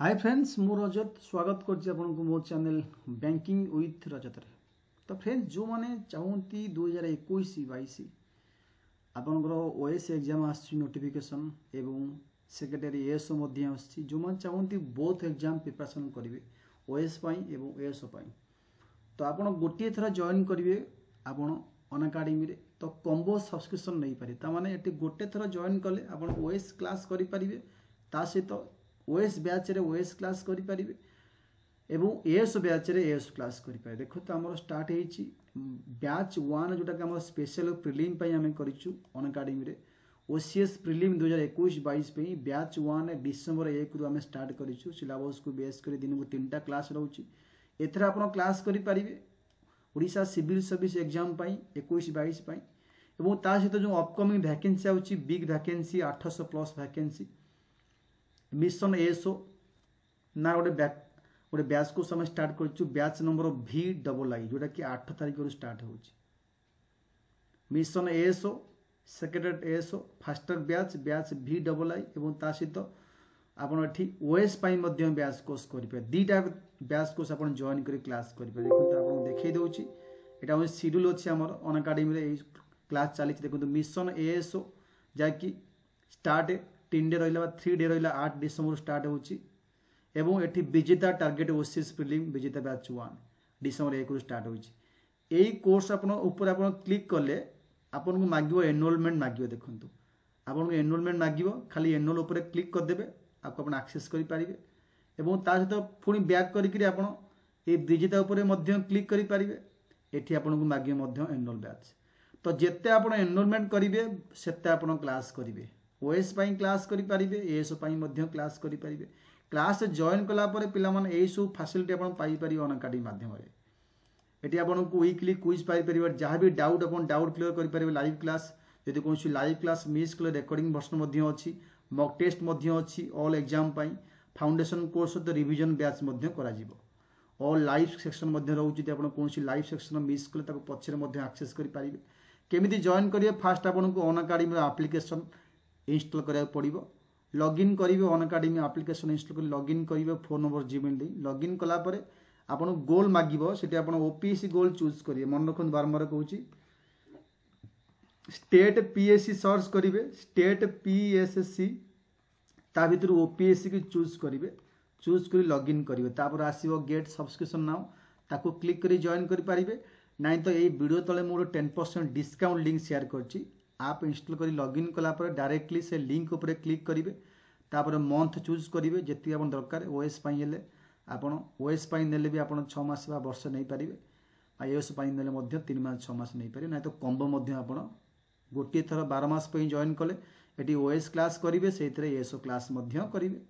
high friends ମୁଁ ରଜତ ସ୍ୱାଗତ କରୁଛି ଆପଣଙ୍କୁ ମୋ ଚ୍ୟାନେଲ୍ ବ୍ୟାଙ୍କିଂ ୱିଥ୍ ରଜତରେ ତ ଫ୍ରେଣ୍ଡସ୍ ଯେଉଁମାନେ ଚାହୁଁନ୍ତି ଦୁଇହଜାର ଏକୋଇଶ ବାଇଶ ଆପଣଙ୍କର ଓଏସ୍ ଏକ୍ଜାମ୍ ଆସୁଛି ନୋଟିଫିକେସନ୍ ଏବଂ ସେକ୍ରେଟାରୀ ଏଏସ୍ଓ ମଧ୍ୟ ଆସୁଛି ଯେଉଁମାନେ ଚାହୁଁନ୍ତି ବୋଥ୍ ଏକ୍ଜାମ୍ ପ୍ରିପାରେସନ୍ କରିବେ ଓଏସ୍ ପାଇଁ ଏବଂ ଏଏସ୍ଓ ପାଇଁ ତ ଆପଣ ଗୋଟିଏ ଥର ଜଏନ୍ କରିବେ ଆପଣ ଅନଆକାଡେମୀରେ ତ କମ୍ବୋ ସବସ୍କ୍ରିପସନ୍ ନେଇପାରିବେ ତା'ମାନେ ଏଠି ଗୋଟେ ଥର ଜଏନ୍ କଲେ ଆପଣ ଓଏସ୍ କ୍ଲାସ୍ କରିପାରିବେ ତା ସହିତ ওএস ବ୍ୟାଚ୍ରେ ଓଏସ୍ କ୍ଲାସ୍ କରିପାରିବେ ଏବଂ ଏଏସ୍ ବ୍ୟାଚ୍ରେ ଏଏସ୍ କ୍ଲାସ୍ କରିପାରିବେ ଦେଖନ୍ତୁ ଆମର ଷ୍ଟାର୍ଟ ହେଇଛି ବ୍ୟାଚ୍ ୱାନ୍ ଯେଉଁଟାକି ଆମର ସ୍ପେଶାଲ୍ ପ୍ରିଲିମ୍ ପାଇଁ ଆମେ କରିଛୁ ଅନ୍ ଏକାଡେମୀରେ ଓସିଏସ୍ ପ୍ରିଲିମ୍ ଦୁଇହଜାର ଏକୋଇଶ ବାଇଶ ପାଇଁ ବ୍ୟାଚ୍ ୱାନ୍ ଡିସେମ୍ବର ଏକରୁ ଆମେ ଷ୍ଟାର୍ଟ କରିଛୁ ସିଲାବସ୍କୁ ବେସ୍ କରି ଦିନକୁ ତିନିଟା କ୍ଲାସ୍ ରହୁଛି ଏଥିରେ ଆପଣ କ୍ଲାସ୍ କରିପାରିବେ ଓଡ଼ିଶା ସିଭିଲ୍ ସର୍ଭିସ୍ ଏକ୍ଜାମ୍ ପାଇଁ ଏକୋଇଶ ବାଇଶ ପାଇଁ ଏବଂ ତା ସହିତ ଯେଉଁ ଅପକମିଂ ଭ୍ୟାକେନ୍ସି ଆସୁଛି ବିଗ୍ ଭ୍ୟାକେନ୍ସି ଆଠଶହ ପ୍ଲସ୍ ଭ୍ୟାକେନ୍ସି मिशन एएसओ ना गोटे गोटे ब्याच को आम स्टार्ट करूँ ब्याच नंबर भि डबल आई जोटा कि आठ तारिख रू स्टार्ट हो mission ASO secretariat ASO fast track batch batch भि डबल आई और ता सहित ଆପଣ ଏଠି ଓଏସ୍ ପାଇଁ ମଧ୍ୟ ବ୍ୟାଚ୍ କୋର୍ସ କରିପାରିବେ ଦୁଇଟା ବ୍ୟାଚ୍ କୋର୍ସ ଆପଣ ଜଏନ୍ କରି କ୍ଲାସ୍ କରିପାରିବେ ଦେଖନ୍ତୁ ଆପଣଙ୍କୁ ଦେଖାଇ ଦେଉଛି ଏଇଟା ହେଉଛି ସିଡ୍ୟୁଲ୍ ଅଛି ଆମର ଅନ୍ ଏକାଡେମୀରେ ଏଇ କ୍ଲାସ୍ ଚାଲିଛି ଦେଖନ୍ତୁ ମିଶନ ଏଏସ୍ଓ ଯାହାକି ଷ୍ଟାର୍ଟ তিন ଡେ ରହିଲା ବା ଥ୍ରୀ ଡେ ରହିଲା ଆଠ ଡିସେମ୍ବରରୁ ଷ୍ଟାର୍ଟ ହେଉଛି এবং এটি Bijeta target OCS prelim Bijeta batch one December একরু ষ্টার্ট হয়েছে এই কোর্স আপনার উপরে আপনার ক্লিক কলে আপনার মাগব এনরোলমেন্ট মাগব দেখুন আপনার এনরোলমেন্ট মাগব খালি এনরোল উপরে ক্লিক করেদেবে আপনার আকসেস করে পারে এবং তা সহ পুঁ ব্যাক করি আপনার এই বিজেতা উপরে ক্লিক করে পারে এটি আপনার মাগবে এনরোল ব্যাচ তো যেতে আপনার এনরোলমেন্ট করবে সেতে আপনার ক্লাস করবে ওଏସ୍ ପାଇଁ କ୍ଲାସ୍ କରିପାରିବେ ଏଏସ୍ ପାଇଁ ମଧ୍ୟ କ୍ଲାସ୍ କରିପାରିବେ କ୍ଲାସ୍ରେ ଜଏନ୍ କଲାପରେ ପିଲାମାନେ ଏହିସବୁ ଫାସିଲିଟି ଆପଣ ପାଇପାରିବେ ଅନକାଡ଼େମୀ ମାଧ୍ୟମରେ ଏଠି ଆପଣଙ୍କୁ ୱିକଲି କୁଇଜ୍ ପାଇପାରିବେ ଯାହା ବି ଡାଉଟ୍ ଆପଣ ଡାଉଟ୍ କ୍ଲିୟର୍ କରିପାରିବେ ଲାଇଭ୍ କ୍ଲାସ୍ ଯଦି କୌଣସି ଲାଇଭ୍ କ୍ଲାସ୍ ମିସ୍ କଲେ ରେକର୍ଡ଼ିଂ ଭର୍ସନ୍ ମଧ୍ୟ ଅଛି ମକ୍ ଟେଷ୍ଟ ମଧ୍ୟ ଅଛି ଅଲ୍ ଏକ୍ଜାମ୍ ପାଇଁ ଫାଉଣ୍ଡେସନ୍ କୋର୍ସ ସହିତ ରିଭିଜନ୍ ବ୍ୟାଚ୍ ମଧ୍ୟ କରାଯିବ ଅଲ୍ ଲାଇଭ୍ ସେକ୍ସନ୍ ମଧ୍ୟ ରହୁଛି ଯଦି ଆପଣ କୌଣସି ଲାଇଭ୍ ସେକ୍ସନ୍ ମିସ୍ କଲେ ତାକୁ ପଛରେ ମଧ୍ୟ ଆକ୍ସେସ୍ କରିପାରିବେ କେମିତି ଜଏନ୍ କରିବେ ଫାର୍ଷ୍ଟ ଆପଣଙ୍କୁ ଅନକାଡ଼େମୀର ଆପ୍ଲିକେସନ୍ ইনস্টল করা পড়ব লগইन করবে অন একাডেমি আপ্লিকেসন ইনস্টল করে লগইन করবে ফোন নম্বর জিমেল দিয়ে লগইन কলাপরে আপনার গোল মাগিব সেটি আপনার ওপিএসসি গোল চুজ করবে মনে রাখুন বারম্বার কুচি স্টেট পিএসসি সর্চ করবে স্টেট পিএসএসসি তা ভিতর ওপিএসসি কি চুজ করবে চুজ করে লগইন করবে তারপর আসব গেট সবসক্রিপশন নাও তাকে ক্লিক করে জয়েন করে পারিবে নাই তো এই ভিডিও তলে মু গোটে ten percent discount link share করছি ଆପ୍ ଇନଷ୍ଟଲ୍ କରି ଲଗ୍ଇନ୍ କଲାପରେ ଡାଇରେକ୍ଟଲି ସେ ଲିଙ୍କ୍ ଉପରେ କ୍ଲିକ୍ କରିବେ ତାପରେ ମନ୍ଥ ଚୁଜ୍ କରିବେ ଯେତିକି ଆପଣ ଦରକାର ଓଏସ୍ ପାଇଁ ହେଲେ ଆପଣ ଓଏସ୍ ପାଇଁ ନେଲେ ବି ଆପଣ ଛଅ ମାସ ବା ବର୍ଷ ନେଇପାରିବେ ଆଇଓଏସ୍ ପାଇଁ ନେଲେ ମଧ୍ୟ ତିନି ମାସ ଛଅ ମାସ ନେଇପାରିବେ ନାହିଁ ତ କମ୍ବୋ ମଧ୍ୟ ଆପଣ ଗୋଟିଏ ଥର ବାର ମାସ ପାଇଁ ଜଏନ୍ କଲେ ଏଠି ଓଏସ୍ କ୍ଲାସ୍ କରିବେ ସେଇଥିରେ ଏଏସ୍ଓ କ୍ଲାସ୍ ମଧ୍ୟ କରିବେ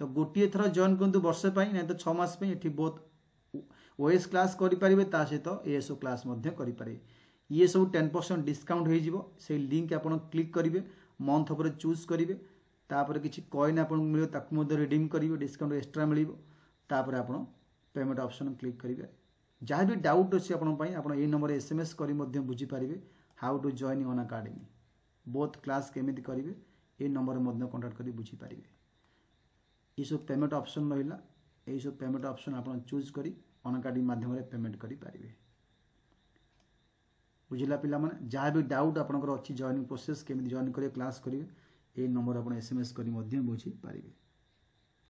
ତ ଗୋଟିଏ ଥର ଜଏନ୍ କରନ୍ତୁ ବର୍ଷେ ପାଇଁ ନାହିଁ ତ ଛଅ ମାସ ପାଇଁ ଏଠି ବହୁତ ଓଏସ୍ କ୍ଲାସ୍ କରିପାରିବେ ତା ସହିତ ଏଏସ୍ଓ କ୍ଲାସ୍ ମଧ୍ୟ କରିପାରିବେ ଇଏ ସବୁ ଟେନ୍ ପରସେଣ୍ଟ ଡିସକାଉଣ୍ଟ ହୋଇଯିବ ସେଇ ଲିଙ୍କ୍ ଆପଣ କ୍ଲିକ୍ କରିବେ ମନ୍ଥ ଉପରେ ଚୁଜ୍ କରିବେ ତାପରେ କିଛି କଏନ୍ ଆପଣଙ୍କୁ ମିଳିବ ତାକୁ ମଧ୍ୟ ରିଡ଼ିମ୍ କରିବେ ଡିସକାଉଣ୍ଟ ଏକ୍ସଟ୍ରା ମିଳିବ ତାପରେ ଆପଣ ପେମେଣ୍ଟ ଅପସନ୍ କ୍ଲିକ୍ କରିବେ ଯାହା ବି ଡାଉଟ୍ ଅଛି ଆପଣଙ୍କ ପାଇଁ ଆପଣ ଏଇ ନମ୍ବରରେ ଏସ୍ ଏମ୍ ଏସ୍ କରି ମଧ୍ୟ ବୁଝିପାରିବେ how to join Unacademy both class କେମିତି କରିବେ ଏଇ ନମ୍ବରରେ ମଧ୍ୟ କଣ୍ଟାକ୍ଟ କରି ବୁଝିପାରିବେ ଏଇସବୁ ପେମେଣ୍ଟ ଅପସନ୍ ରହିଲା ଏଇସବୁ ପେମେଣ୍ଟ ଅପସନ୍ ଆପଣ ଚୁଜ୍ କରି ଅନ୍ ଆକାଡେମୀ ମାଧ୍ୟମରେ ପେମେଣ୍ଟ କରିପାରିବେ ବୁଝିଲା ପିଲାମାନେ ଯାହା ବି ଡାଉଟ୍ ଆପଣଙ୍କର ଅଛି ଜଏନିଂ ପ୍ରୋସେସ୍ କେମିତି ଜଏନ୍ କରିବେ କ୍ଲାସ୍ କରିବେ ଏହି ନମ୍ବର ଆପଣ ଏସ୍ ଏମ୍ ଏସ୍ କରି ମଧ୍ୟ ବୁଝିପାରିବେ